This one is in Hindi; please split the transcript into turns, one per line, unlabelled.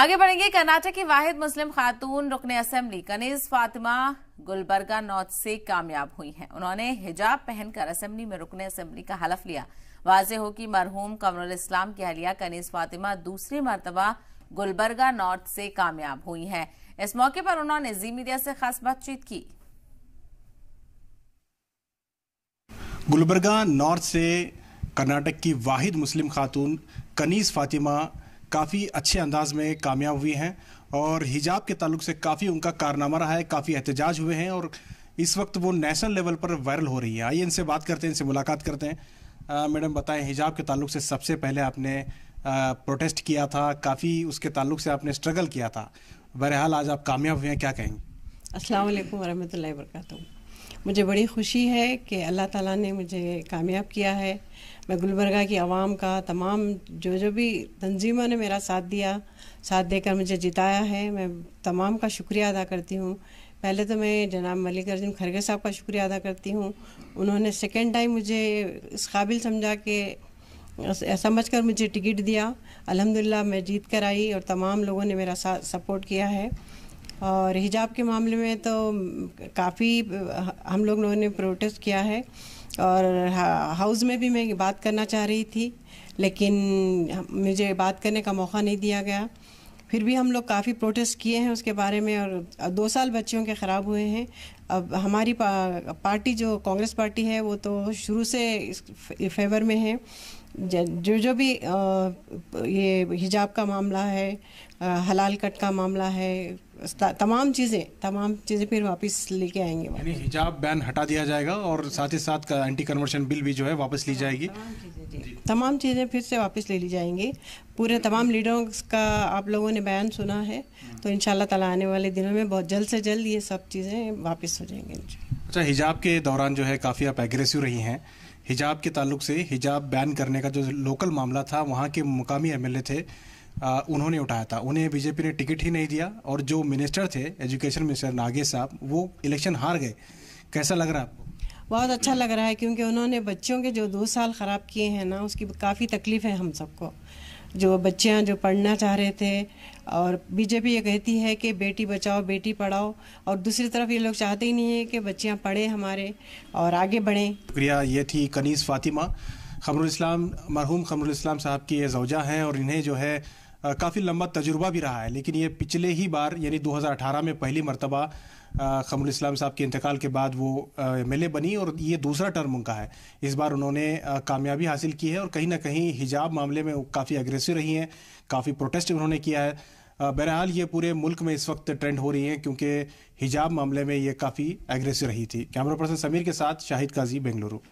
आगे बढ़ेंगे कर्नाटक की वाहिद मुस्लिम खातून रुकन असेंबली कनीज फातिमा गुलबर्गा नौत से कामयाब हुई हैं उन्होंने हिजाब पहनकर असेंबली में रुकने असेंबली का हलफ लिया वाज हो कि मरहूम कमर इस्लाम की हलिया कनीज फातिमा दूसरी मरतबा गुलबर्गा नॉर्थ से कामयाब हुई हैं इस मौके पर उन्होंने जी मीडिया से खास बातचीत की
गुलबर्गा नॉर्थ से कर्नाटक की वाहिद मुस्लिम खातून कनीज फातिमा काफ़ी अच्छे अंदाज में कामयाब हुई हैं और हिजाब के ताल्लुक से काफ़ी उनका कारनामा रहा है काफ़ी एहतजाज हुए हैं और इस वक्त वो नेशनल लेवल पर वायरल हो रही है आइए इनसे बात करते हैं इनसे मुलाकात करते हैं मैडम बताएं हिजाब के ताल्लुक से सबसे पहले आपने प्रोटेस्ट किया था काफ़ी उसके ताल्लुक से आपने स्ट्रगल किया था बहरहाल आज आप कामयाब हुए हैं क्या कहेंगे
असल वरम्ह वर्का मुझे बड़ी खुशी है कि अल्लाह ताला ने मुझे कामयाब किया है मैं गुलबर्गा की आवाम का तमाम जो जो भी तंजीमों ने मेरा साथ दिया साथ देकर मुझे जिताया है मैं तमाम का शुक्रिया अदा करती हूँ पहले तो मैं जनाब मल्लिकार्जुन खरगे साहब का शुक्रिया अदा करती हूँ उन्होंने सेकेंड टाइम मुझे इस काबिल समझा के समझ कर मुझे टिकट दिया अल्हम्दुलिल्लाह मैं जीत कर आई और तमाम लोगों ने मेरा सपोर्ट किया है और हिजाब के मामले में तो काफ़ी हम लोग लोगों ने प्रोटेस्ट किया है और हाउस में भी मैं बात करना चाह रही थी लेकिन मुझे बात करने का मौका नहीं दिया गया फिर भी हम लोग काफ़ी प्रोटेस्ट किए हैं उसके बारे में और दो साल बच्चियों के ख़राब हुए हैं अब हमारी पा, पार्टी जो कांग्रेस पार्टी है वो तो शुरू से फेवर में है जो जो भी ये हिजाब का मामला है हलाल कट का मामला है तमाम चीज़ें तमाम चीज़ें फिर वापस लेके
आएंगे यानी हिजाब बैन हटा दिया जाएगा और साथ ही साथ एंटी कन्वर्शन बिल भी जो है वापस ली जाएगी
तमाम चीज़ें फिर से वापस ले ली जाएंगी पूरे तमाम लीडरों का आप लोगों ने बयान सुना है तो इन ताला आने वाले दिनों में बहुत जल्द से जल्द ये सब चीज़ें वापस हो
जाएंगी अच्छा हिजाब के दौरान जो है काफ़ी आप एग्रेसिव रही हैं हिजाब के ताल्लुक से हिजाब बैन करने का जो लोकल मामला था वहाँ के मुकामी एम थे उन्होंने उठाया था उन्हें बीजेपी ने टिकट ही नहीं दिया और जो मिनिस्टर थे एजुकेशन मिनिस्टर नागे साहब वो इलेक्शन हार गए कैसा लग रहा आपको
बहुत अच्छा लग रहा है क्योंकि उन्होंने बच्चों के जो दो साल ख़राब किए हैं ना उसकी काफ़ी तकलीफ़ है हम सबको जो बच्चियाँ जो पढ़ना चाह रहे थे और बीजेपी ये कहती है कि बेटी बचाओ बेटी पढ़ाओ और दूसरी तरफ ये लोग चाहते ही नहीं है कि बच्चियाँ पढ़े हमारे और आगे बढ़ें
शुक्रिया ये थी कनीस फातिमा खमरुल इस्लाम मरहूम खमरुल इस्लाम साहब की ये जौजा हैं और इन्हें जो है काफ़ी लंबा तजुर्बा भी रहा है लेकिन ये पिछले ही बार यानी 2018 में पहली मरतबा कमरुल इस्लाम साहब के इंतकाल के बाद वो एम बनी और ये दूसरा टर्म उनका है इस बार उन्होंने कामयाबी हासिल की है और कहीं ना कहीं हिजाब मामले में काफ़ी अग्रेसिव रही हैं काफ़ी प्रोटेस्ट उन्होंने किया है बहरहाल ये पूरे मुल्क में इस वक्त ट्रेंड हो रही है क्योंकि हिजाब मामले में ये काफ़ी एग्रेसिव रही थी कैमरा पर्सन समीर के साथ शाहिद काजी बेंगलुरु